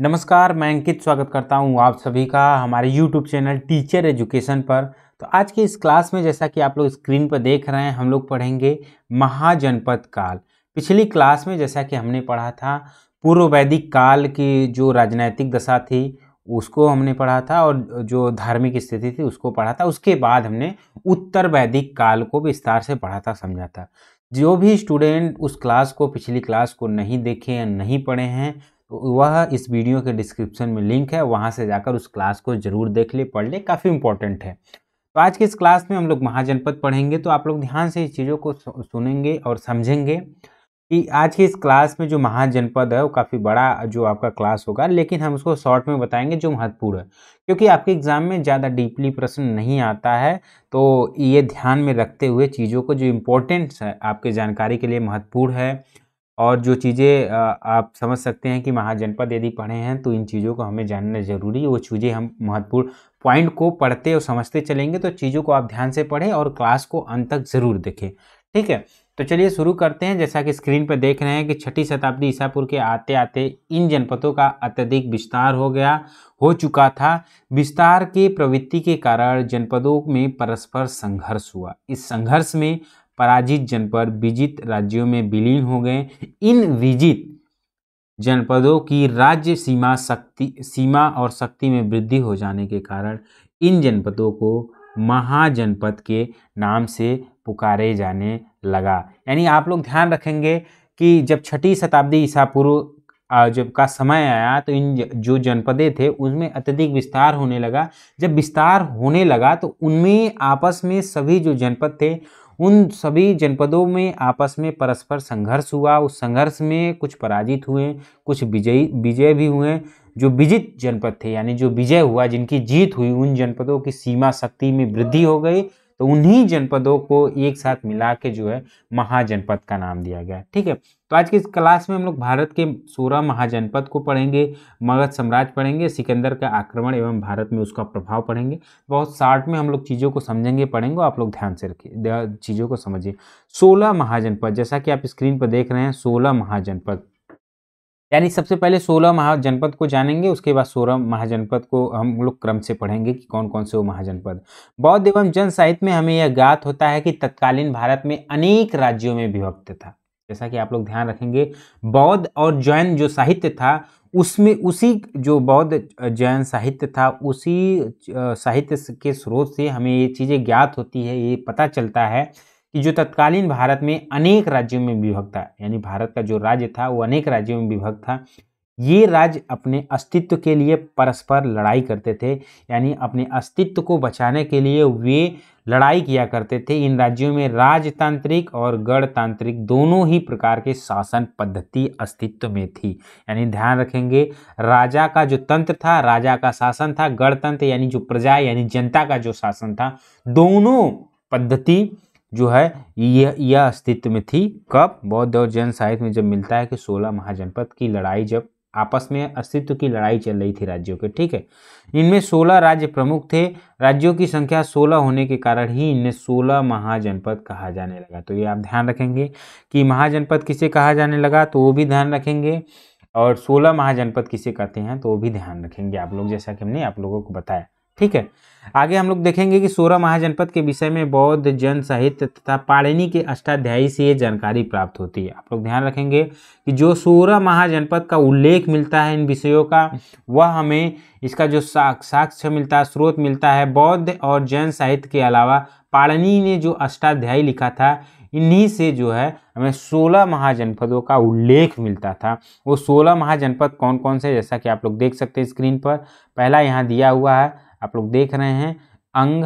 नमस्कार मैं अंकित स्वागत करता हूं आप सभी का हमारे YouTube चैनल टीचर एजुकेशन पर तो आज के इस क्लास में जैसा कि आप लोग स्क्रीन पर देख रहे हैं हम लोग पढ़ेंगे महाजनपद काल पिछली क्लास में जैसा कि हमने पढ़ा था पूर्व वैदिक काल की जो राजनैतिक दशा थी उसको हमने पढ़ा था और जो धार्मिक स्थिति थी उसको पढ़ा था उसके बाद हमने उत्तर वैदिक काल को विस्तार से पढ़ा था समझा था जो भी स्टूडेंट उस क्लास को पिछली क्लास को नहीं देखे या नहीं पढ़े हैं वह इस वीडियो के डिस्क्रिप्शन में लिंक है वहाँ से जाकर उस क्लास को जरूर देख ले पढ़ ले काफ़ी इंपॉर्टेंट है तो आज के इस क्लास में हम लोग महाजनपद पढ़ेंगे तो आप लोग ध्यान से इस चीज़ों को सुनेंगे और समझेंगे कि आज की इस क्लास में जो महाजनपद है वो काफ़ी बड़ा जो आपका क्लास होगा लेकिन हम उसको शॉर्ट में बताएंगे जो महत्वपूर्ण है क्योंकि आपके एग्ज़ाम में ज़्यादा डीपली प्रश्न नहीं आता है तो ये ध्यान में रखते हुए चीज़ों को जो इम्पोर्टेंट्स है आपके जानकारी के लिए महत्वपूर्ण है और जो चीज़ें आप समझ सकते हैं कि महाजनपद यदि पढ़े हैं तो इन चीज़ों को हमें जानना ज़रूरी वो चीज़ें हम महत्वपूर्ण पॉइंट को पढ़ते और समझते चलेंगे तो चीज़ों को आप ध्यान से पढ़ें और क्लास को अंत तक ज़रूर देखें ठीक है तो चलिए शुरू करते हैं जैसा कि स्क्रीन पर देख रहे हैं कि छठी शताब्दी ईसापुर के आते आते इन जनपदों का अत्यधिक विस्तार हो गया हो चुका था विस्तार के प्रवृत्ति के कारण जनपदों में परस्पर संघर्ष हुआ इस संघर्ष में पराजित जनपद विजित राज्यों में विलीन हो गए इन विजित जनपदों की राज्य सीमा शक्ति सीमा और शक्ति में वृद्धि हो जाने के कारण इन जनपदों को महाजनपद के नाम से पुकारे जाने लगा यानी आप लोग ध्यान रखेंगे कि जब छठी शताब्दी ईसा पूर्व जब का समय आया तो इन जो जनपदें थे उनमें अत्यधिक विस्तार होने लगा जब विस्तार होने लगा तो उनमें आपस में सभी जो जनपद थे उन सभी जनपदों में आपस में परस्पर संघर्ष हुआ उस संघर्ष में कुछ पराजित हुए कुछ विजयी विजय भी हुए जो विजित जनपद थे यानी जो विजय हुआ जिनकी जीत हुई उन जनपदों की सीमा शक्ति में वृद्धि हो गई तो उन्हीं जनपदों को एक साथ मिला के जो है महाजनपद का नाम दिया गया ठीक है तो आज की इस क्लास में हम लोग भारत के सोलह महाजनपद को पढ़ेंगे मगध साम्राज्य पढ़ेंगे सिकंदर का आक्रमण एवं भारत में उसका प्रभाव पढ़ेंगे बहुत शार्ट में हम लोग चीज़ों को समझेंगे पढ़ेंगे आप लोग ध्यान से रखिए चीज़ों को समझिए सोलह महाजनपद जैसा कि आप स्क्रीन पर देख रहे हैं सोलह महाजनपद यानी सबसे पहले सोलह महाजनपद को जानेंगे उसके बाद सोलह महाजनपद को हम लोग क्रम से पढ़ेंगे कि कौन कौन से वो महाजनपद बौद्ध एवं जन साहित्य में हमें यह ज्ञात होता है कि तत्कालीन भारत में अनेक राज्यों में विभक्त था जैसा कि आप लोग ध्यान रखेंगे बौद्ध और जैन जो साहित्य था उसमें उसी जो बौद्ध जैन साहित्य था उसी साहित्य के स्रोत से हमें ये चीज़ें ज्ञात होती है ये पता चलता है कि जो तत्कालीन भारत में अनेक राज्यों में विभक्त था यानी भारत का जो राज्य था वो अनेक राज्यों में विभक्त था ये राज्य अपने अस्तित्व के लिए परस्पर लड़ाई करते थे यानी अपने अस्तित्व को बचाने के लिए वे लड़ाई किया करते थे इन राज्यों में राजतांत्रिक और गणतांत्रिक दोनों ही प्रकार के शासन पद्धति अस्तित्व में थी यानी ध्यान रखेंगे राजा का जो तंत्र था राजा का शासन था गणतंत्र यानी जो प्रजा यानी जनता का जो शासन था दोनों पद्धति जो है यह यह अस्तित्व में थी कब बौद्ध और जैन साहित्य में जब मिलता है कि सोलह महाजनपद की लड़ाई जब आपस में अस्तित्व की लड़ाई चल रही थी राज्यों के ठीक है इनमें सोलह राज्य प्रमुख थे राज्यों की संख्या सोलह होने के कारण ही इन्हें सोलह महाजनपद कहा जाने लगा तो ये आप ध्यान रखेंगे कि महाजनपद किसे कहा जाने लगा तो वो भी ध्यान रखेंगे और सोलह महाजनपद किसे कहते हैं तो वो भी ध्यान रखेंगे आप लोग जैसा कि हमने आप लोगों को बताया ठीक है आगे हम लोग देखेंगे कि सोलह महाजनपद के विषय में बौद्ध जैन साहित्य तथा पाणिनि के अष्टाध्यायी से ये जानकारी प्राप्त होती है आप लोग ध्यान रखेंगे कि जो सोलह महाजनपद का उल्लेख मिलता है इन विषयों का वह हमें इसका जो साक्ष्य मिलता है स्रोत मिलता है बौद्ध और जैन साहित्य के अलावा पाणिनि ने जो अष्टाध्यायी लिखा था इन्हीं से जो है हमें सोलह महाजनपदों का उल्लेख मिलता था वो सोलह महाजनपद कौन कौन से जैसा कि आप लोग देख सकते हैं स्क्रीन पर पहला यहाँ दिया हुआ है आप लोग देख रहे हैं अंग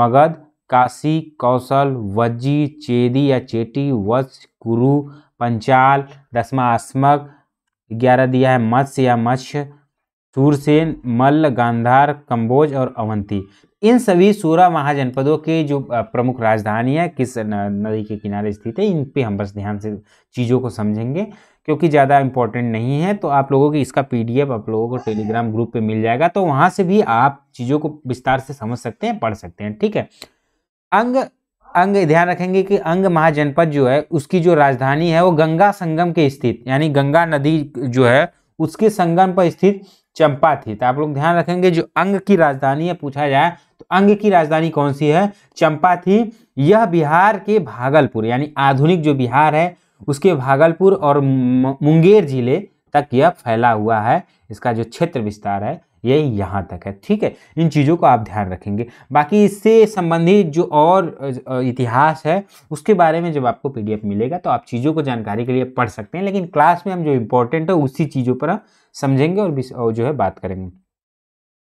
मगध काशी कौशल वज्जी चेदी या चेटी वत्स कुरु पंचाल दसवा अस्मक ग्यारह दिया है मत्स्य या मत्स्य सूरसेन मल्ल गांधार कंबोज और अवंती इन सभी सोलह महाजनपदों के जो प्रमुख राजधानी है किस नदी के किनारे स्थित है इन पे हम बस ध्यान से चीज़ों को समझेंगे क्योंकि ज़्यादा इंपॉर्टेंट नहीं है तो आप लोगों की इसका पीडीएफ आप लोगों को टेलीग्राम ग्रुप पे मिल जाएगा तो वहाँ से भी आप चीज़ों को विस्तार से समझ सकते हैं पढ़ सकते हैं ठीक है अंग अंग ध्यान रखेंगे कि अंग महाजनपद जो है उसकी जो राजधानी है वो गंगा संगम के स्थित यानी गंगा नदी जो है उसके संगम पर स्थित चंपा थी तो आप लोग ध्यान रखेंगे जो अंग की राजधानी है पूछा जाए तो अंग की राजधानी कौन सी है चंपा थी यह बिहार के भागलपुर यानी आधुनिक जो बिहार है उसके भागलपुर और मुंगेर जिले तक यह फैला हुआ है इसका जो क्षेत्र विस्तार है ये यहाँ तक है ठीक है इन चीज़ों को आप ध्यान रखेंगे बाकी इससे संबंधित जो और इतिहास है उसके बारे में जब आपको पीडीएफ मिलेगा तो आप चीज़ों को जानकारी के लिए पढ़ सकते हैं लेकिन क्लास में हम जो इम्पोर्टेंट है उसी चीज़ों पर समझेंगे और, और जो है बात करेंगे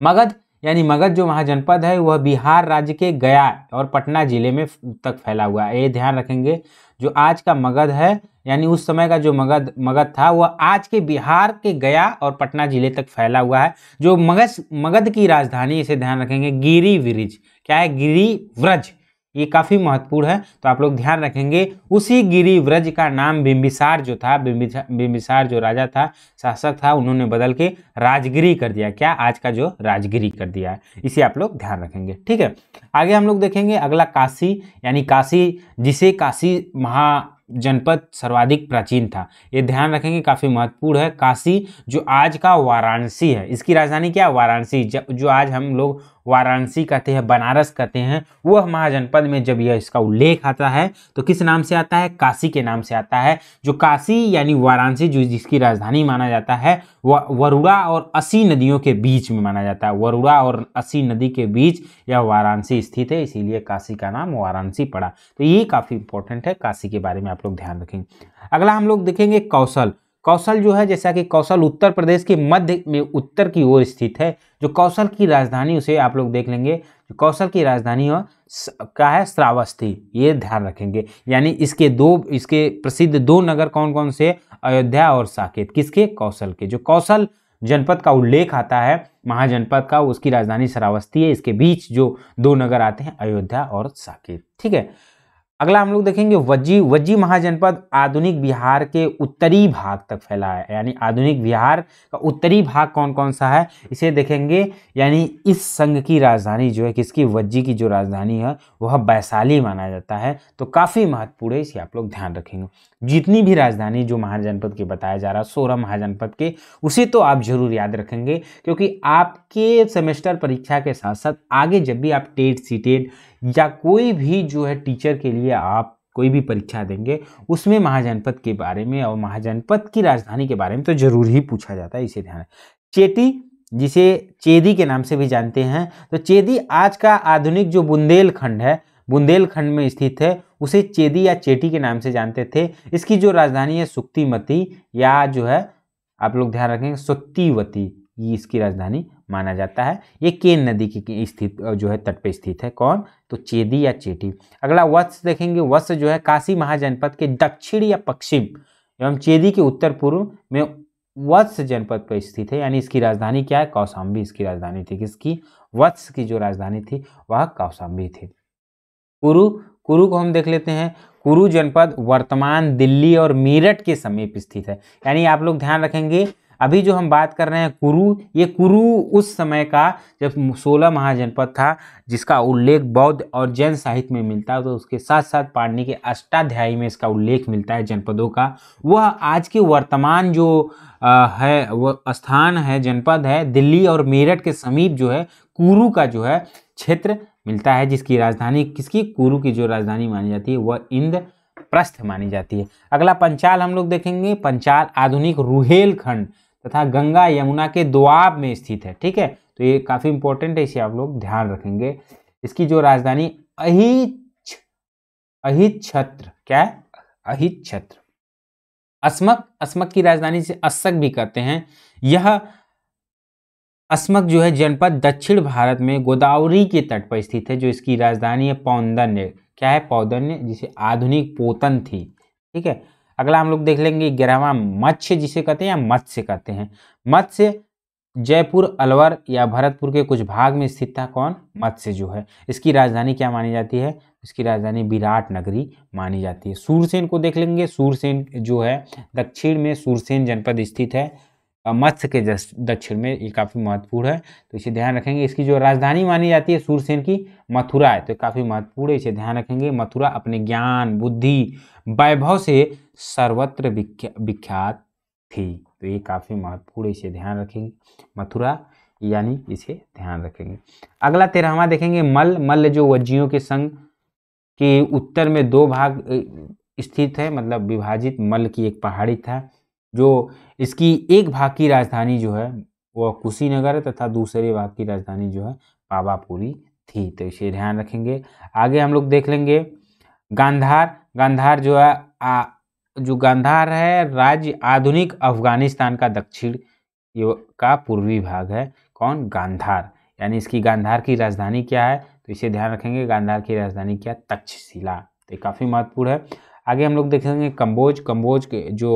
मगध यानी मगध जो महाजनपद है वह बिहार राज्य के गया और पटना जिले में तक फैला हुआ है ये ध्यान रखेंगे जो आज का मगध है यानी उस समय का जो मगध मगध था वह आज के बिहार के गया और पटना जिले तक फैला हुआ है जो मगध मगध की राजधानी इसे ध्यान रखेंगे गिरी ब्रिज क्या है गिरी व्रज ये काफ़ी महत्वपूर्ण है तो आप लोग ध्यान रखेंगे उसी गिरिव्रज का नाम बिम्बिसार जो था बिंबिसार जो राजा था शासक था उन्होंने बदल के राजगिरी कर दिया क्या आज का जो राजगिरी कर दिया है इसे आप लोग ध्यान रखेंगे ठीक है आगे हम लोग देखेंगे अगला काशी यानी काशी जिसे काशी महा जनपद सर्वाधिक प्राचीन था ये ध्यान रखेंगे काफ़ी महत्वपूर्ण है काशी जो आज का वाराणसी है इसकी राजधानी क्या वाराणसी जो आज हम लोग वाराणसी कहते हैं बनारस कहते हैं वह महाजनपद में जब यह इसका उल्लेख आता है तो किस नाम से आता है काशी के नाम से आता है जो काशी यानी वाराणसी जो जिसकी राजधानी माना जाता है वह वरुड़ा और असी नदियों के बीच में माना जाता है वरुड़ा और असी नदी के बीच यह वाराणसी स्थित है इसीलिए काशी का नाम वाराणसी पड़ा तो ये काफ़ी इंपॉर्टेंट है काशी के बारे में आप लोग ध्यान रखेंगे अगला हम लोग देखेंगे कौशल कौशल जो है जैसा कि कौशल उत्तर प्रदेश के मध्य में उत्तर की ओर स्थित है जो कौशल की राजधानी उसे आप लोग देख लेंगे कौशल की राजधानी का है श्रावस्ती ये ध्यान रखेंगे यानी इसके दो इसके प्रसिद्ध दो नगर कौन कौन से अयोध्या और साकेत किसके कौशल के जो कौशल जनपद का उल्लेख आता है महाजनपद का उसकी राजधानी श्रावस्ती है इसके बीच जो दो नगर आते हैं अयोध्या और साकेत ठीक है अगला हम लोग देखेंगे वज्जी वज्जी महाजनपद आधुनिक बिहार के उत्तरी भाग तक फैला है यानी आधुनिक बिहार का उत्तरी भाग कौन कौन सा है इसे देखेंगे यानी इस संघ की राजधानी जो है किसकी वज्जी की जो राजधानी है वह वैशाली माना जाता है तो काफ़ी महत्वपूर्ण है इसे आप लोग ध्यान रखेंगे जितनी भी राजधानी जो महाजनपद की बताया जा रहा है सोलह महाजनपद के उसे तो आप जरूर याद रखेंगे क्योंकि आपके सेमेस्टर परीक्षा के साथ साथ आगे जब भी आप टेट सी टेट या कोई भी जो है टीचर के लिए आप कोई भी परीक्षा देंगे उसमें महाजनपद के बारे में और महाजनपद की राजधानी के बारे में तो जरूर ही पूछा जाता है इसे ध्यान चेटी जिसे चेदी के नाम से भी जानते हैं तो चेदी आज का आधुनिक जो बुंदेलखंड है बुंदेलखंड में स्थित है उसे चेदी या चेटी के नाम से जानते थे इसकी जो राजधानी है सुक्तिमती या जो है आप लोग ध्यान रखेंगे सुक्तिवती ये इसकी राजधानी माना जाता है ये केन नदी की स्थित जो है तट पर स्थित है कौन तो चेदी या चेटी अगला वत्स देखेंगे वत्स जो है काशी महाजनपद के दक्षिण या पश्चिम एवं चेदी के उत्तर पूर्व में वत्स जनपद पर स्थित है यानी इसकी राजधानी क्या है कौशाम्बी इसकी राजधानी थी किसकी वत्स की जो राजधानी थी वह कौशाम्बी थी कुरु कुरु को हम देख लेते हैं कुरु जनपद वर्तमान दिल्ली और मेरठ के समीप स्थित है यानी आप लोग ध्यान रखेंगे अभी जो हम बात कर रहे हैं कुरु ये कुरु उस समय का जब सोलह महाजनपद था जिसका उल्लेख बौद्ध और जैन साहित्य में मिलता है तो उसके साथ साथ पाणनी के अष्टाध्यायी में इसका उल्लेख मिलता है जनपदों का वह आज के वर्तमान जो आ, है वह स्थान है जनपद है दिल्ली और मेरठ के समीप जो है कुरु का जो है क्षेत्र मिलता है जिसकी राजधानी किसकी कुरु की जो राजधानी मानी जाती है वह इंद प्रस्थ मानी जाती है अगला पंचाल हम लोग देखेंगे पंचाल आधुनिक रूहेलखंड तथा गंगा यमुना के दुआब में स्थित है ठीक है तो ये काफ़ी इंपॉर्टेंट है इसे आप लोग ध्यान रखेंगे इसकी जो राजधानी अहिच अहित छत्र क्या है अहित छत्र अस्मक अस्मक की राजधानी से अस्क भी कहते हैं यह अस्मक जो है जनपद दक्षिण भारत में गोदावरी के तट पर स्थित है जो इसकी राजधानी है पौंदन्य क्या है पौदन्य जिसे आधुनिक पोतन थी ठीक है अगला हम लोग देख लेंगे ग्यारहवा मत्स्य जिसे कहते हैं या मत्स्य कहते हैं मत्स्य जयपुर अलवर या भरतपुर के कुछ भाग में स्थित था कौन मत्स्य जो है इसकी राजधानी क्या मानी जाती है इसकी राजधानी विराट नगरी मानी जाती है सूरसेन को देख लेंगे सूरसेन जो है दक्षिण में सूरसेन जनपद स्थित है मत्स्य के दक्षिण में ये काफ़ी महत्वपूर्ण है तो इसे ध्यान रखेंगे इसकी जो राजधानी मानी जाती है सूरसेन की मथुरा है तो काफ़ी महत्वपूर्ण है इसे ध्यान रखेंगे मथुरा अपने ज्ञान बुद्धि वैभव से सर्वत्र विख्यात थी तो ये काफ़ी महत्वपूर्ण इसे ध्यान रखेंगे मथुरा यानी इसे ध्यान रखेंगे अगला तेरहवा देखेंगे मल मल्ल जो वज्जियों के संग के उत्तर में दो भाग स्थित है मतलब विभाजित मल की एक पहाड़ी था जो इसकी एक भाग की राजधानी जो है वह कुशीनगर तथा दूसरे भाग की राजधानी जो है पावापुरी थी तो इसे ध्यान रखेंगे आगे हम लोग देख लेंगे गांधार गांधार जो है आ, जो गांधार है राज्य आधुनिक अफगानिस्तान का दक्षिण का पूर्वी भाग है कौन गांधार यानी इसकी गांधार की राजधानी क्या है तो इसे ध्यान रखेंगे गांधार की राजधानी क्या तक्षशिला तो ये काफ़ी महत्वपूर्ण है आगे हम लोग देखेंगे कम्बोज कम्बोज के जो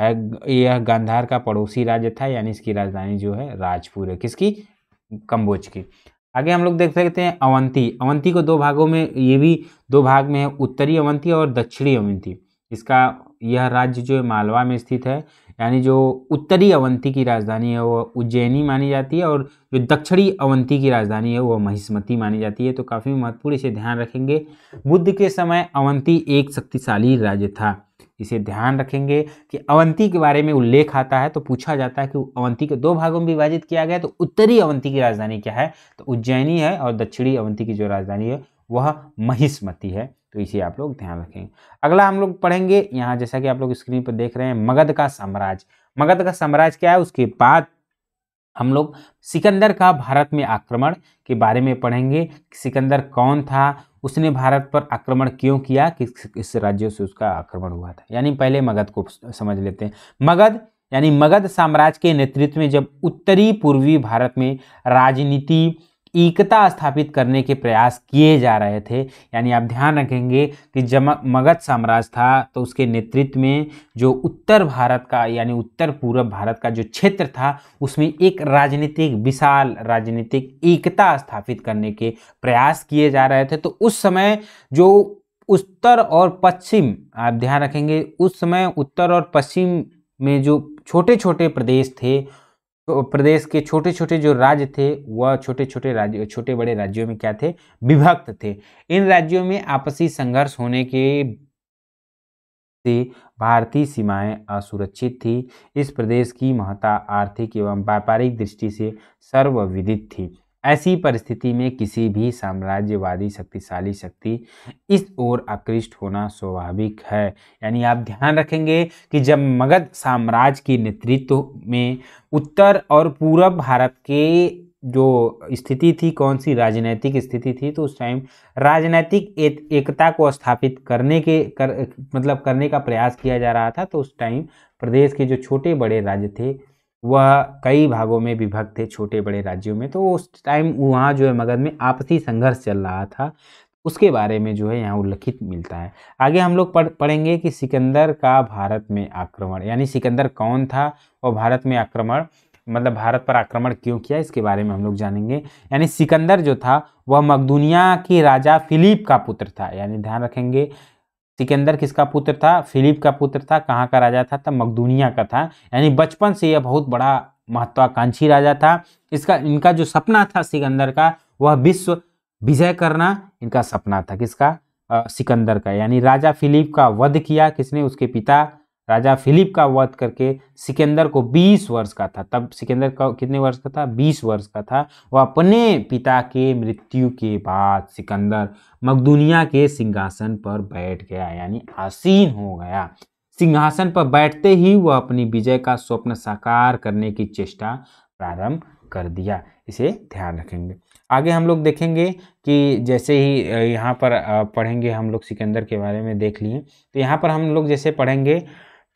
है यह गांधार का पड़ोसी राज्य था यानी इसकी राजधानी जो है राजपुर है किसकी कम्बोज की आगे हम लोग देख सकते हैं अवंती अवंती को दो भागों में ये भी दो भाग में है उत्तरी अवंती और दक्षिणी अवंती इसका यह राज्य जो है मालवा में स्थित है यानी जो उत्तरी अवंती की राजधानी है वह उज्जैनी मानी जाती है और जो दक्षिणी अवंती की राजधानी है वह महिष्मती मानी जाती है तो काफ़ी महत्वपूर्ण इसे ध्यान रखेंगे बुद्ध के समय अवंती एक शक्तिशाली राज्य था इसे ध्यान रखेंगे कि अवंती के बारे में उल्लेख आता है तो पूछा जाता है कि अवंती के दो भागों में विभाजित किया गया तो उत्तरी अवंती की राजधानी क्या है तो उज्जैनी है और दक्षिणी अवंती की जो राजधानी है वह महिष्मती है तो इसे आप लोग ध्यान रखेंगे अगला हम लोग पढ़ेंगे यहाँ जैसा कि आप लोग स्क्रीन पर देख रहे हैं मगध का साम्राज्य मगध का साम्राज्य क्या है उसके बाद हम लोग सिकंदर का भारत में आक्रमण के बारे में पढ़ेंगे सिकंदर कौन था उसने भारत पर आक्रमण क्यों किया किस किस राज्यों से उसका आक्रमण हुआ था यानी पहले मगध को समझ लेते हैं मगध यानी मगध साम्राज्य के नेतृत्व में जब उत्तरी पूर्वी भारत में राजनीति एकता स्थापित करने के प्रयास किए जा रहे थे यानी आप ध्यान रखेंगे कि जब मगध साम्राज्य था तो उसके नेतृत्व में जो उत्तर भारत का यानी उत्तर पूर्व भारत का जो क्षेत्र था उसमें एक राजनीतिक विशाल राजनीतिक एकता स्थापित करने के प्रयास किए जा रहे थे तो उस समय जो उत्तर और पश्चिम आप ध्यान रखेंगे उस समय उत्तर और पश्चिम में जो छोटे छोटे प्रदेश थे तो प्रदेश के छोटे छोटे जो राज्य थे वह छोटे छोटे राज्य छोटे बड़े राज्यों में क्या थे विभक्त थे इन राज्यों में आपसी संघर्ष होने के से भारतीय सीमाएं असुरक्षित थी इस प्रदेश की महत्ता आर्थिक एवं व्यापारिक दृष्टि से सर्वविदित थी ऐसी परिस्थिति में किसी भी साम्राज्यवादी शक्तिशाली शक्ति इस ओर आकृष्ट होना स्वाभाविक है यानी आप ध्यान रखेंगे कि जब मगध साम्राज्य के नेतृत्व में उत्तर और पूर्व भारत के जो स्थिति थी कौन सी राजनैतिक स्थिति थी तो उस टाइम राजनैतिक एक, एकता को स्थापित करने के कर मतलब करने का प्रयास किया जा रहा था तो उस टाइम प्रदेश के जो छोटे बड़े राज्य थे वह कई भागों में विभक्त थे छोटे बड़े राज्यों में तो उस टाइम वहाँ जो है मगध में आपसी संघर्ष चल रहा था उसके बारे में जो है यहाँ उल्लिखित मिलता है आगे हम लोग पढ़ पढ़ेंगे कि सिकंदर का भारत में आक्रमण यानी सिकंदर कौन था और भारत में आक्रमण मतलब भारत पर आक्रमण क्यों किया इसके बारे में हम लोग जानेंगे यानी सिकंदर जो था वह मकदुनिया के राजा फिलिप का पुत्र था यानी ध्यान रखेंगे सिकंदर किसका पुत्र था फिलिप का पुत्र था कहाँ का राजा था तब मकदूनिया का था यानी बचपन से यह बहुत बड़ा महत्वाकांक्षी राजा था इसका इनका जो सपना था सिकंदर का वह विश्व विजय करना इनका सपना था किसका सिकंदर का यानी राजा फिलिप का वध किया किसने उसके पिता राजा फिलिप का वध करके सिकंदर को 20 वर्ष का था तब सिकंदर का कितने वर्ष का था 20 वर्ष का था वह अपने पिता के मृत्यु के बाद सिकंदर मकदूनिया के सिंहासन पर बैठ गया यानी आसीन हो गया सिंहासन पर बैठते ही वह अपनी विजय का स्वप्न साकार करने की चेष्टा प्रारंभ कर दिया इसे ध्यान रखेंगे आगे हम लोग देखेंगे कि जैसे ही यहाँ पर पढ़ेंगे हम लोग सिकंदर के बारे में देख लिए तो यहाँ पर हम लोग जैसे पढ़ेंगे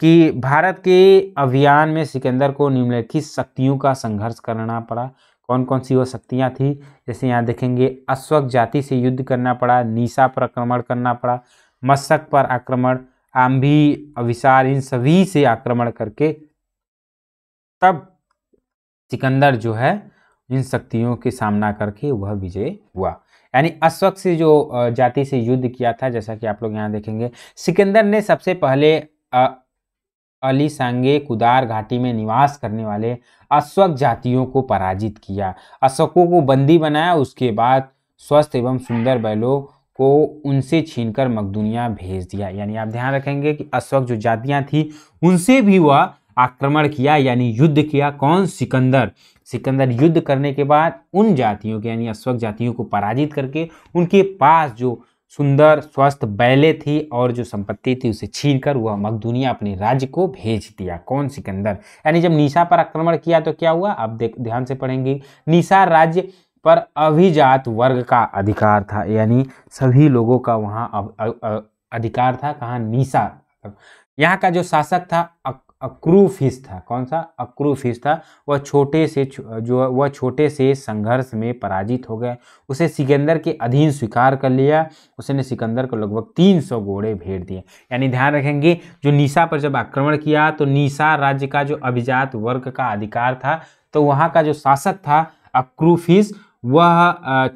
कि भारत के अभियान में सिकंदर को निम्नलिखित शक्तियों का संघर्ष करना पड़ा कौन कौन सी वो शक्तियाँ थी जैसे यहाँ देखेंगे अश्वक जाति से युद्ध करना पड़ा निशा पर आक्रमण करना पड़ा मस्तक पर आक्रमण आम्भी अभिसार इन सभी से आक्रमण करके तब सिकंदर जो है इन शक्तियों के सामना करके वह विजय हुआ यानी अश्वक से जो जाति से युद्ध किया था जैसा कि आप लोग यहाँ देखेंगे सिकंदर ने सबसे पहले अली सांगे कुदार घाटी में निवास करने वाले अश्वक जातियों को पराजित किया अशोकों को बंदी बनाया उसके बाद स्वस्थ एवं सुंदर बैलों को उनसे छीनकर मकदूनिया भेज दिया यानी आप ध्यान रखेंगे कि अशोक जो जातियाँ थी उनसे भी वह आक्रमण किया यानी युद्ध किया कौन सिकंदर सिकंदर युद्ध करने के बाद उन जातियों के यानी अश्वक जातियों को पराजित करके उनके पास जो सुंदर स्वस्थ बैले थी और जो संपत्ति थी उसे छीन कर वह मकदुनिया अपने राज्य को भेज दिया कौन सिकंदर यानी जब निशा पर आक्रमण किया तो क्या हुआ आप देख ध्यान से पढ़ेंगे निशा राज्य पर अभिजात वर्ग का अधिकार था यानी सभी लोगों का वहाँ अधिकार था कहाँ निशा यहाँ का जो शासक था अक्रू फीस था कौन सा अक्रू फीस था वह छोटे से जो वह छोटे से संघर्ष में पराजित हो गए उसे सिकंदर के अधीन स्वीकार कर लिया उसने सिकंदर को लगभग 300 घोड़े भेंट दिए यानी ध्यान रखेंगे जो निशा पर जब आक्रमण किया तो निशा राज्य का जो अभिजात वर्ग का अधिकार था तो वहाँ का जो शासक था अक्रूफिस वह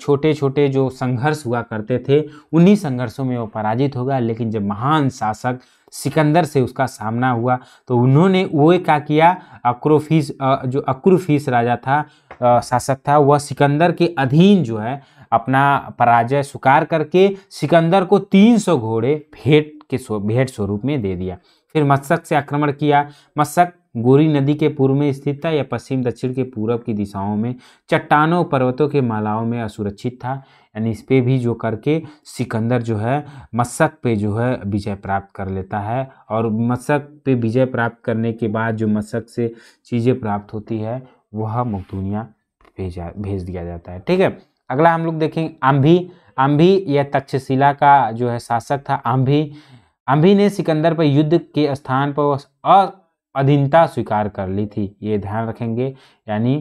छोटे छोटे जो संघर्ष हुआ करते थे उन्हीं संघर्षों में वो पराजित हो गया लेकिन जब महान शासक सिकंदर से उसका सामना हुआ तो उन्होंने वो क्या किया अक्रोफीस जो अक्रूफीस राजा था शासक था वह सिकंदर के अधीन जो है अपना पराजय स्वीकार करके सिकंदर को 300 घोड़े भेंट के भेंट स्वरूप में दे दिया फिर मत्सक से आक्रमण किया मत्सक गोरी नदी के पूर्व में स्थित था या पश्चिम दक्षिण के पूरब की दिशाओं में चट्टानों पर्वतों के मालाओं में असुरक्षित था यानी इस पर भी जो करके सिकंदर जो है मस्सक पे जो है विजय प्राप्त कर लेता है और मस्सक पे विजय प्राप्त करने के बाद जो मस्सक से चीज़ें प्राप्त होती है वह मुक्तूनिया भेजा भेज दिया जाता है ठीक है अगला हम लोग देखेंगे आम्भी आम्भी यह तक्षशिला का जो है शासक था आम्भी आम्भी ने सिकंदर पर युद्ध के स्थान पर अधीनता स्वीकार कर ली थी ये ध्यान रखेंगे यानी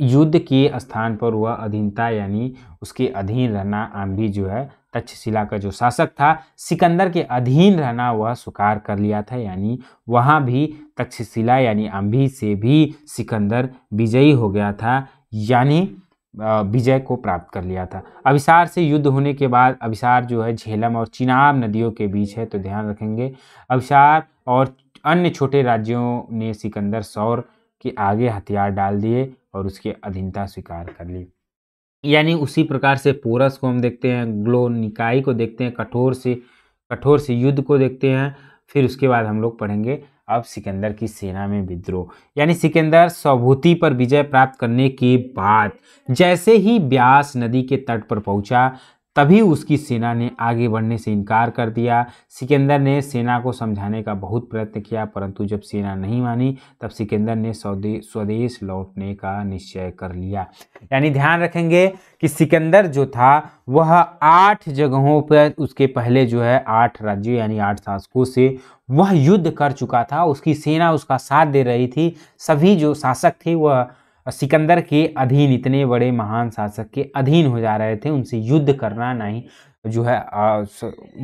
युद्ध के स्थान पर वह अधीनता यानी उसके अधीन रहना आम्भी जो है तक्षशिला का जो शासक था सिकंदर के अधीन रहना वह स्वीकार कर लिया था यानी वहाँ भी तक्षशिला यानी आम्भी से भी सिकंदर विजयी हो गया था यानी विजय को प्राप्त कर लिया था अभिसार से युद्ध होने के बाद अभिसार जो है झेलम और चिनाब नदियों के बीच है तो ध्यान रखेंगे अभिसार और अन्य छोटे राज्यों ने सिकंदर सौर के आगे हथियार डाल दिए और उसकी अधीनता स्वीकार कर ली यानी उसी प्रकार से पोरस को हम देखते हैं ग्लो निकाई को देखते हैं कठोर से कठोर से युद्ध को देखते हैं फिर उसके बाद हम लोग पढ़ेंगे अब सिकंदर की सेना में विद्रोह यानी सिकंदर स्वभूति पर विजय प्राप्त करने के बाद जैसे ही ब्यास नदी के तट पर पहुंचा तभी उसकी सेना ने आगे बढ़ने से इनकार कर दिया सिकंदर ने सेना को समझाने का बहुत प्रयत्न किया परंतु जब सेना नहीं मानी तब सिकंदर ने स्वदेश लौटने का निश्चय कर लिया यानी ध्यान रखेंगे कि सिकंदर जो था वह आठ जगहों पर उसके पहले जो है आठ राज्यों यानी आठ शासकों से वह युद्ध कर चुका था उसकी सेना उसका साथ दे रही थी सभी जो शासक थे वह सिकंदर के अधीन इतने बड़े महान शासक के अधीन हो जा रहे थे उनसे युद्ध करना नहीं जो है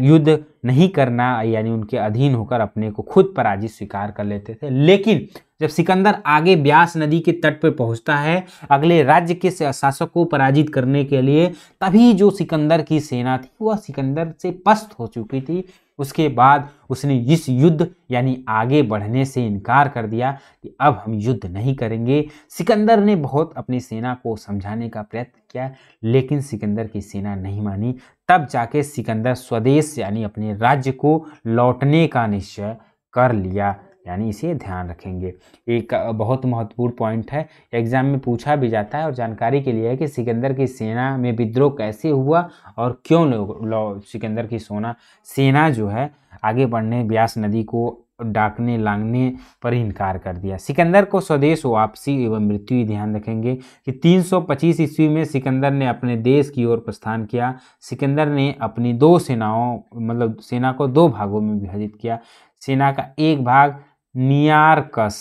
युद्ध नहीं करना यानी उनके अधीन होकर अपने को खुद पराजित स्वीकार कर लेते थे लेकिन जब सिकंदर आगे ब्यास नदी के तट पर पहुंचता है अगले राज्य के शासक को पराजित करने के लिए तभी जो सिकंदर की सेना थी वह सिकंदर से पस्त हो चुकी थी उसके बाद उसने इस युद्ध यानी आगे बढ़ने से इनकार कर दिया कि अब हम युद्ध नहीं करेंगे सिकंदर ने बहुत अपनी सेना को समझाने का प्रयत्न किया लेकिन सिकंदर की सेना नहीं मानी तब जाके सिकंदर स्वदेश यानी अपने राज्य को लौटने का निश्चय कर लिया यानी इसे ध्यान रखेंगे एक बहुत महत्वपूर्ण पॉइंट है एग्जाम में पूछा भी जाता है और जानकारी के लिए है कि सिकंदर की सेना में विद्रोह कैसे हुआ और क्यों लोग सिकंदर की सोना सेना जो है आगे बढ़ने ब्यास नदी को डाकने लांगने पर इनकार कर दिया सिकंदर को स्वदेश वापसी एवं मृत्यु ध्यान रखेंगे कि 325 ईस्वी में सिकंदर ने अपने देश की ओर प्रस्थान किया सिकंदर ने अपनी दो सेनाओं मतलब सेना को दो भागों में विभाजित किया सेना का एक भाग नियारकस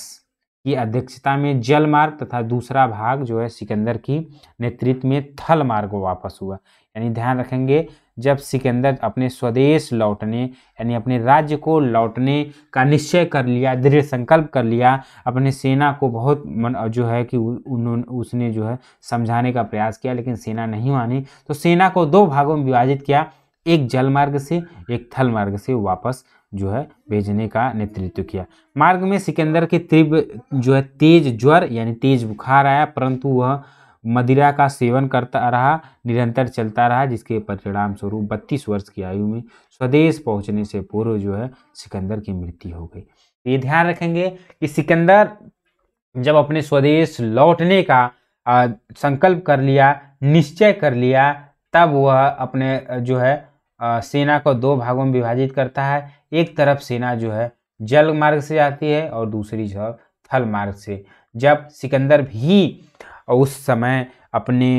की अध्यक्षता में जल मार्ग तथा दूसरा भाग जो है सिकंदर की नेतृत्व में थल मार्ग वापस हुआ यानी ध्यान रखेंगे जब सिकंदर अपने स्वदेश लौटने यानी अपने राज्य को लौटने का निश्चय कर लिया दृढ़ संकल्प कर लिया अपने सेना को बहुत मन जो है कि उन्होंने उसने जो है समझाने का प्रयास किया लेकिन सेना नहीं मानी तो सेना को दो भागों में विभाजित किया एक जल मार्ग से एक थल मार्ग से वापस जो है भेजने का नेतृत्व किया मार्ग में सिकंदर के तीव्र जो है तेज ज्वर यानी तेज बुखार आया परंतु वह मदिरा का सेवन करता रहा निरंतर चलता रहा जिसके परिणाम स्वरूप बत्तीस वर्ष की आयु में स्वदेश पहुंचने से पूर्व जो है सिकंदर की मृत्यु हो गई तो ये ध्यान रखेंगे कि सिकंदर जब अपने स्वदेश लौटने का आ, संकल्प कर लिया निश्चय कर लिया तब वह अपने जो है सेना को दो भागों में विभाजित करता है एक तरफ सेना जो है जल मार्ग से जाती है और दूसरी जो थल मार्ग से जब सिकंदर भी उस समय अपने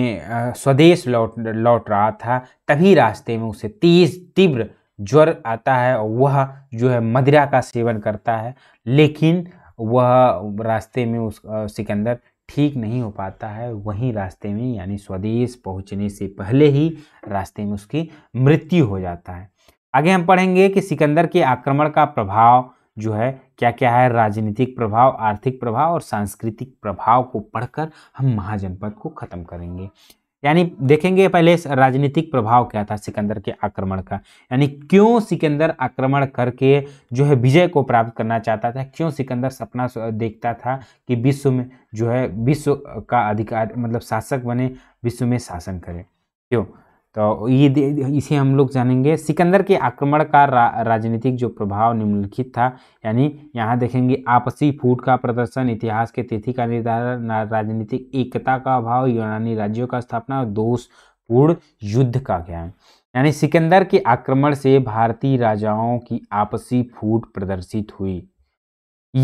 स्वदेश लौट लौट रहा था तभी रास्ते में उसे तेज तीव्र ज्वर आता है और वह जो है मदिरा का सेवन करता है लेकिन वह रास्ते में उस सिकंदर ठीक नहीं हो पाता है वहीं रास्ते में यानी स्वदेश पहुंचने से पहले ही रास्ते में उसकी मृत्यु हो जाता है आगे हम पढ़ेंगे कि सिकंदर के आक्रमण का प्रभाव जो है क्या क्या है राजनीतिक प्रभाव आर्थिक प्रभाव और सांस्कृतिक प्रभाव को पढ़कर हम महाजनपद को खत्म करेंगे यानी देखेंगे पहले राजनीतिक प्रभाव क्या था सिकंदर के आक्रमण का यानी क्यों सिकंदर आक्रमण करके जो है विजय को प्राप्त करना चाहता था क्यों सिकंदर सपना देखता था कि विश्व में जो है विश्व का अधिकार मतलब शासक बने विश्व में शासन करें क्यों तो ये इसे हम लोग जानेंगे सिकंदर के आक्रमण का रा, राजनीतिक जो प्रभाव निम्नलिखित था यानी यहाँ देखेंगे आपसी फूट का प्रदर्शन इतिहास के तिथि का निर्धारण राजनीतिक एकता का अभाव यूनानी राज्यों का स्थापना और दोषपूर्ण युद्ध का ज्ञान यानी सिकंदर के आक्रमण से भारतीय राजाओं की आपसी फूट प्रदर्शित हुई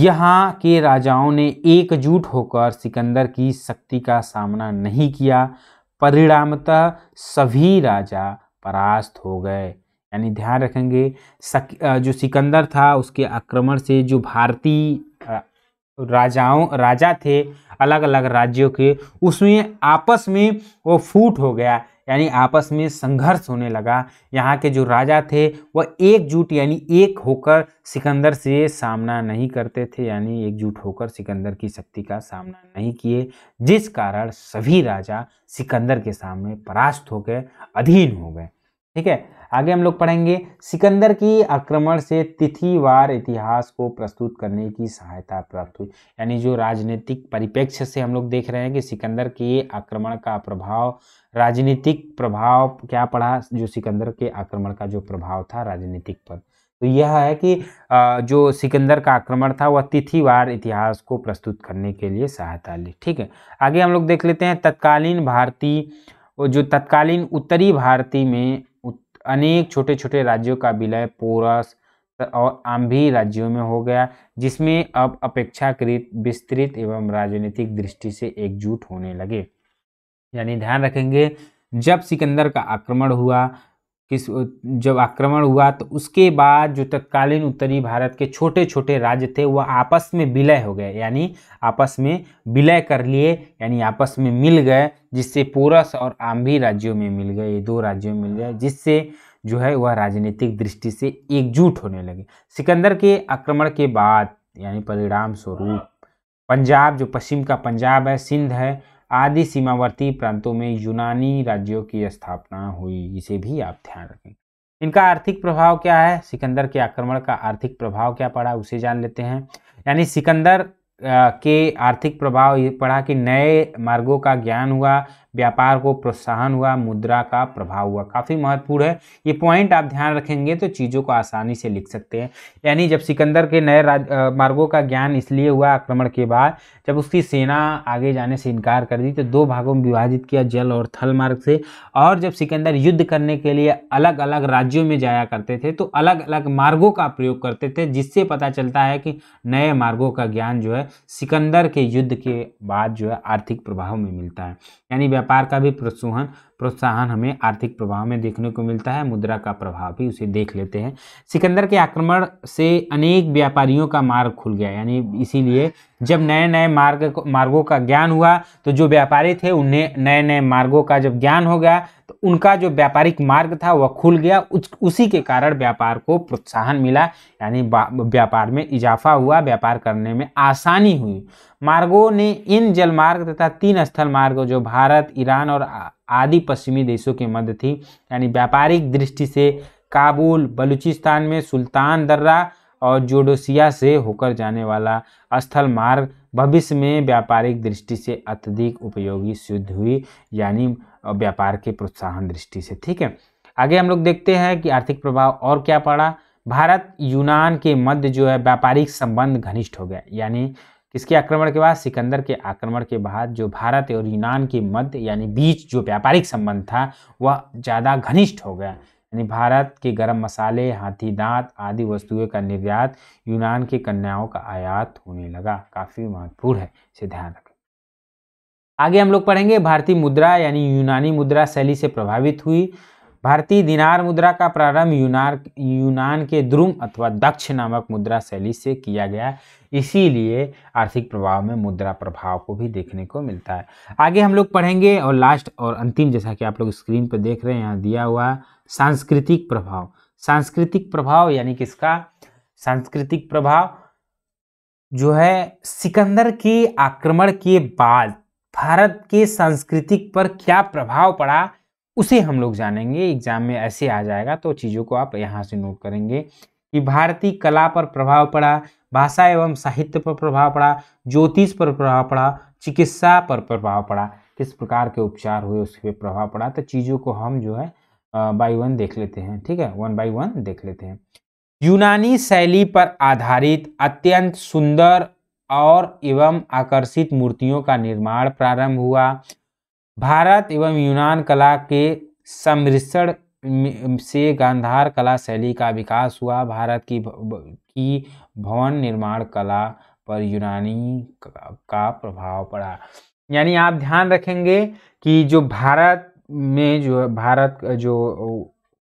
यहाँ के राजाओं ने एकजुट होकर सिकंदर की शक्ति का सामना नहीं किया परिणामतः सभी राजा परास्त हो गए यानी ध्यान रखेंगे सक, जो सिकंदर था उसके आक्रमण से जो भारतीय राजाओं राजा थे अलग अलग राज्यों के उसमें आपस में वो फूट हो गया यानी आपस में संघर्ष होने लगा यहाँ के जो राजा थे वह एकजुट यानी एक होकर सिकंदर से सामना नहीं करते थे यानी एकजुट होकर सिकंदर की शक्ति का सामना नहीं किए जिस कारण सभी राजा सिकंदर के सामने परास्त हो गए अधीन हो गए ठीक है आगे हम लोग पढ़ेंगे सिकंदर की आक्रमण से तिथिवार इतिहास को प्रस्तुत करने की सहायता प्राप्त हुई यानी जो राजनीतिक परिप्रेक्ष्य से हम लोग देख रहे हैं कि सिकंदर के आक्रमण का प्रभाव राजनीतिक प्रभाव क्या पड़ा जो सिकंदर के आक्रमण का जो प्रभाव था राजनीतिक पर तो यह है कि जो सिकंदर का आक्रमण था वह तिथिवार इतिहास को प्रस्तुत करने के लिए सहायता ली ठीक है आगे हम लोग देख लेते हैं तत्कालीन भारतीय जो तत्कालीन उत्तरी भारती में अनेक छोटे छोटे राज्यों का विलय पोरस और आम्भी राज्यों में हो गया जिसमें अब अपेक्षाकृत विस्तृत एवं राजनीतिक दृष्टि से एकजुट होने लगे यानी ध्यान रखेंगे जब सिकंदर का आक्रमण हुआ किस जब आक्रमण हुआ तो उसके बाद जो तत्कालीन उत्तरी भारत के छोटे छोटे राज्य थे वह आपस में विलय हो गए यानी आपस में विलय कर लिए यानी आपस में मिल गए जिससे पोरस और आम्भी राज्यों में मिल गए ये दो राज्यों में मिल गए जिससे जो है वह राजनीतिक दृष्टि से एकजुट होने लगे सिकंदर के आक्रमण के बाद यानी परिणाम स्वरूप पंजाब जो पश्चिम का पंजाब है सिंध है आदि सीमावर्ती प्रांतों में यूनानी राज्यों की स्थापना हुई इसे भी आप ध्यान रखें इनका आर्थिक प्रभाव क्या है सिकंदर के आक्रमण का आर्थिक प्रभाव क्या पड़ा उसे जान लेते हैं यानी सिकंदर के आर्थिक प्रभाव ये पड़ा कि नए मार्गों का ज्ञान हुआ व्यापार को प्रोत्साहन हुआ मुद्रा का प्रभाव हुआ काफ़ी महत्वपूर्ण है ये पॉइंट आप ध्यान रखेंगे तो चीज़ों को आसानी से लिख सकते हैं यानी जब सिकंदर के नए मार्गों का ज्ञान इसलिए हुआ आक्रमण के बाद जब उसकी सेना आगे जाने से इनकार कर दी तो दो भागों में विभाजित किया जल और थल मार्ग से और जब सिकंदर युद्ध करने के लिए अलग अलग राज्यों में जाया करते थे तो अलग अलग मार्गों का प्रयोग करते थे जिससे पता चलता है कि नए मार्गों का ज्ञान जो है सिकंदर के युद्ध के बाद जो है आर्थिक प्रभाव में मिलता है यानी व्यापार का भी प्रोत्साहन प्रोत्साहन हमें आर्थिक प्रभाव में देखने को मिलता है मुद्रा का प्रभाव भी उसे देख लेते हैं सिकंदर के आक्रमण से अनेक व्यापारियों का मार्ग खुल गया यानी इसीलिए जब नए नए मार्ग को मार्गों का ज्ञान हुआ तो जो व्यापारी थे उन्हें नए नए मार्गों का जब ज्ञान हो गया तो उनका जो व्यापारिक मार्ग था वह खुल गया उस, उसी के कारण व्यापार को प्रोत्साहन मिला यानी व्यापार में इजाफा हुआ व्यापार करने में आसानी हुई मार्गों ने इन जलमार्ग तथा तीन स्थल मार्ग जो भारत ईरान और आदि पश्चिमी देशों के मध्य थी यानी व्यापारिक दृष्टि से काबुल बलूचिस्तान में सुल्तान दर्रा और जोडोसिया से होकर जाने वाला स्थल मार्ग भविष्य में व्यापारिक दृष्टि से अत्यधिक उपयोगी सिद्ध हुई यानी व्यापार के प्रोत्साहन दृष्टि से ठीक है आगे हम लोग देखते हैं कि आर्थिक प्रभाव और क्या पड़ा भारत यूनान के मध्य जो है व्यापारिक संबंध घनिष्ठ हो गए यानी किसके आक्रमण के बाद सिकंदर के आक्रमण के बाद जो भारत और यूनान के मध्य यानी बीच जो व्यापारिक संबंध था वह ज़्यादा घनिष्ठ हो गया यानी भारत के गरम मसाले हाथी दांत आदि वस्तुओं का निर्यात यूनान के कन्याओं का आयात होने लगा काफ़ी महत्वपूर्ण है इसे ध्यान रखें आगे हम लोग पढ़ेंगे भारतीय मुद्रा यानी यूनानी मुद्रा शैली से प्रभावित हुई भारतीय दिनार मुद्रा का प्रारंभ यूनार यूनान के द्रुम अथवा दक्ष नामक मुद्रा शैली से किया गया इसीलिए आर्थिक प्रभाव में मुद्रा प्रभाव को भी देखने को मिलता है आगे हम लोग पढ़ेंगे और लास्ट और अंतिम जैसा कि आप लोग स्क्रीन पर देख रहे हैं यहाँ दिया हुआ सांस्कृतिक प्रभाव सांस्कृतिक प्रभाव यानी किसका सांस्कृतिक प्रभाव जो है सिकंदर के आक्रमण के बाद भारत के सांस्कृतिक पर क्या प्रभाव पड़ा उसे हम लोग जानेंगे एग्जाम में ऐसे आ जाएगा तो चीज़ों को आप यहाँ से नोट करेंगे कि भारतीय कला पर प्रभाव पड़ा भाषा एवं साहित्य पर प्रभाव पड़ा ज्योतिष पर प्रभाव पड़ा चिकित्सा पर प्रभाव पड़ा किस प्रकार के उपचार हुए उस पर प्रभाव पड़ा तो चीज़ों को हम जो है बाई वन देख लेते हैं ठीक है वन बाई वन देख लेते हैं यूनानी शैली पर आधारित अत्यंत सुंदर और एवं आकर्षित मूर्तियों का निर्माण प्रारंभ हुआ भारत एवं यूनान कला के सम्मिश्रण से गांधार कला शैली का विकास हुआ भारत की की भवन निर्माण कला पर यूनानी का प्रभाव पड़ा यानी आप ध्यान रखेंगे कि जो भारत में जो भारत जो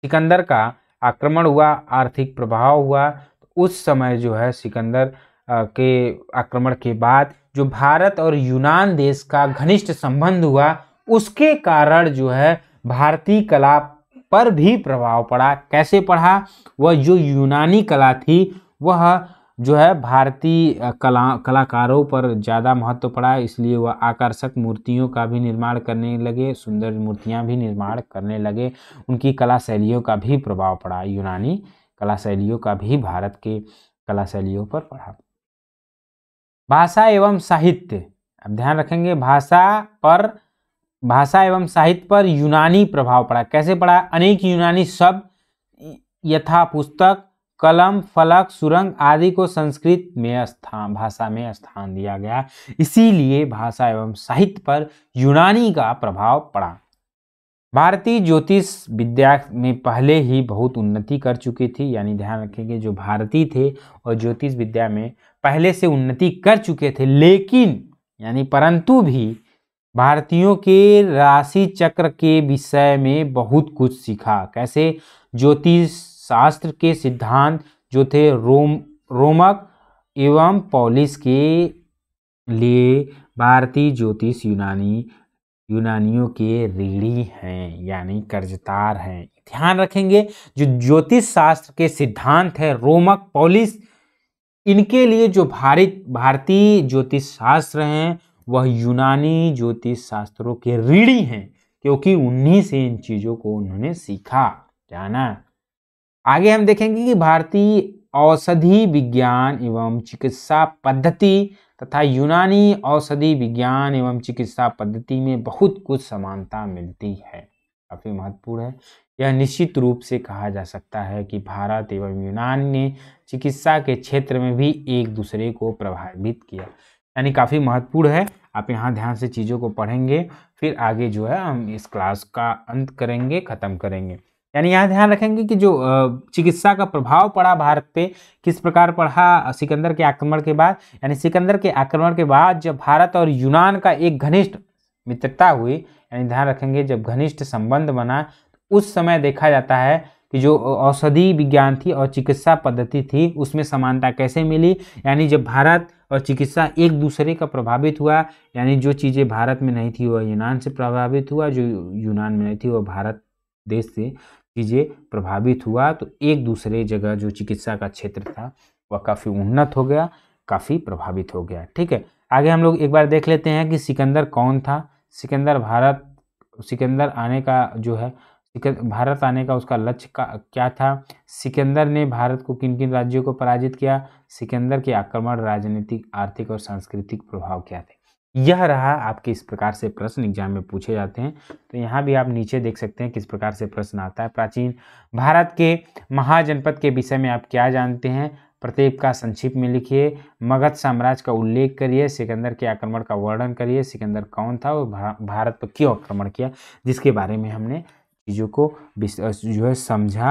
सिकंदर का आक्रमण हुआ आर्थिक प्रभाव हुआ उस समय जो है सिकंदर के आक्रमण के बाद जो भारत और यूनान देश का घनिष्ठ संबंध हुआ उसके कारण जो है भारतीय कला पर भी प्रभाव पड़ा कैसे पड़ा वह जो यूनानी कला थी वह जो है भारतीय कला कलाकारों पर ज़्यादा महत्व पड़ा इसलिए वह आकर्षक मूर्तियों का भी निर्माण करने लगे सुंदर मूर्तियाँ भी निर्माण करने लगे उनकी कला शैलियों का भी प्रभाव पड़ा यूनानी कला शैलियों का भी भारत के कला शैलियों पर पड़ा भाषा एवं साहित्य अब ध्यान रखेंगे भाषा पर भाषा एवं साहित्य पर यूनानी प्रभाव पड़ा कैसे पड़ा अनेक यूनानी शब्द यथा पुस्तक कलम फलक सुरंग आदि को संस्कृत में स्थान भाषा में स्थान दिया गया इसीलिए भाषा एवं साहित्य पर यूनानी का प्रभाव पड़ा भारतीय ज्योतिष विद्या में पहले ही बहुत उन्नति कर चुकी थी यानी ध्यान रखेंगे जो भारतीय थे और ज्योतिष विद्या में पहले से उन्नति कर चुके थे लेकिन यानी परंतु भी भारतीयों के राशि चक्र के विषय में बहुत कुछ सीखा कैसे ज्योतिष शास्त्र के सिद्धांत जो थे रोम रोमक एवं पॉलिस के लिए भारतीय ज्योतिष यूनानी यूनानियों के रीढ़ी हैं यानी कर्जदार हैं ध्यान रखेंगे जो ज्योतिष शास्त्र के सिद्धांत है रोमक पॉलिस इनके लिए जो भारत भारतीय ज्योतिष शास्त्र हैं वह यूनानी ज्योतिष शास्त्रों के ऋणी हैं क्योंकि उन्हीं से इन चीज़ों को उन्होंने सीखा जाना आगे हम देखेंगे कि भारतीय औषधि विज्ञान एवं चिकित्सा पद्धति तथा यूनानी औषधि विज्ञान एवं चिकित्सा पद्धति में बहुत कुछ समानता मिलती है काफ़ी महत्वपूर्ण है यह निश्चित रूप से कहा जा सकता है कि भारत एवं यूनान ने चिकित्सा के क्षेत्र में भी एक दूसरे को प्रभावित किया यानी काफ़ी महत्वपूर्ण है आप यहाँ ध्यान से चीज़ों को पढ़ेंगे फिर आगे जो है हम इस क्लास का अंत करेंगे ख़त्म करेंगे यानी यहाँ ध्यान रखेंगे कि जो चिकित्सा का प्रभाव पड़ा भारत पे किस प्रकार पड़ा सिकंदर के आक्रमण के बाद यानी सिकंदर के आक्रमण के बाद जब भारत और यूनान का एक घनिष्ठ मित्रता हुई यानी ध्यान रखेंगे जब घनिष्ठ संबंध बना उस समय देखा जाता है कि जो औषधि विज्ञान थी और चिकित्सा पद्धति थी उसमें समानता कैसे मिली यानी जब भारत और चिकित्सा एक दूसरे का प्रभावित हुआ यानी जो चीज़ें भारत में नहीं थी वह यूनान से प्रभावित हुआ जो यूनान में नहीं थी वह भारत देश से चीज़ें प्रभावित हुआ तो एक दूसरे जगह जो चिकित्सा का क्षेत्र था वह काफ़ी उन्नत हो गया काफ़ी प्रभावित हो गया ठीक है आगे हम लोग एक बार देख लेते हैं कि सिकंदर कौन था सिकंदर भारत सिकंदर आने का जो है भारत आने का उसका लक्ष्य क्या था सिकंदर ने भारत को किन किन राज्यों को पराजित किया सिकंदर के आक्रमण राजनीतिक आर्थिक और सांस्कृतिक प्रभाव क्या थे यह रहा आपके इस प्रकार से प्रश्न एग्जाम में पूछे जाते हैं तो यहाँ भी आप नीचे देख सकते हैं किस प्रकार से प्रश्न आता है प्राचीन भारत के महाजनपद के विषय में आप क्या जानते हैं प्रत्येक का संक्षिप्त में लिखिए मगध साम्राज्य का उल्लेख करिए सिकंदर के आक्रमण का वर्णन करिए सिकंदर कौन था और भारत पर क्यों आक्रमण किया जिसके बारे में हमने चीज़ों को जो है समझा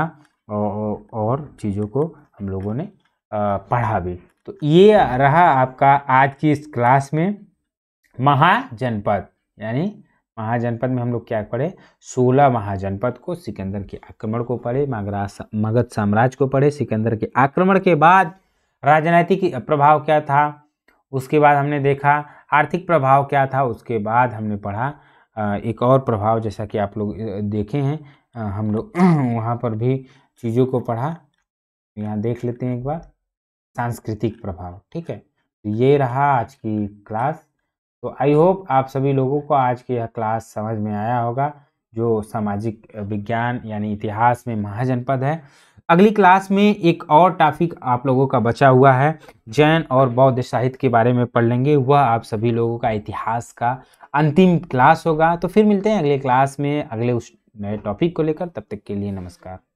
और, और चीज़ों को हम लोगों ने पढ़ा भी तो ये रहा आपका आज की इस क्लास में महाजनपद यानी महाजनपद में हम लोग क्या पढ़े सोलह महाजनपद को सिकंदर के आक्रमण को पढ़े मगरा मगध साम्राज्य को पढ़े सिकंदर के आक्रमण के बाद राजनीतिक प्रभाव क्या था उसके बाद हमने देखा आर्थिक प्रभाव क्या था उसके बाद हमने पढ़ा एक और प्रभाव जैसा कि आप लोग देखे हैं हम लोग वहाँ पर भी चीज़ों को पढ़ा यहाँ देख लेते हैं एक बार सांस्कृतिक प्रभाव ठीक है तो ये रहा आज की क्लास तो आई होप आप सभी लोगों को आज की यह क्लास समझ में आया होगा जो सामाजिक विज्ञान यानी इतिहास में महाजनपद है अगली क्लास में एक और टॉपिक आप लोगों का बचा हुआ है जैन और बौद्ध साहित्य के बारे में पढ़ लेंगे वह आप सभी लोगों का इतिहास का अंतिम क्लास होगा तो फिर मिलते हैं अगले क्लास में अगले उस नए टॉपिक को लेकर तब तक के लिए नमस्कार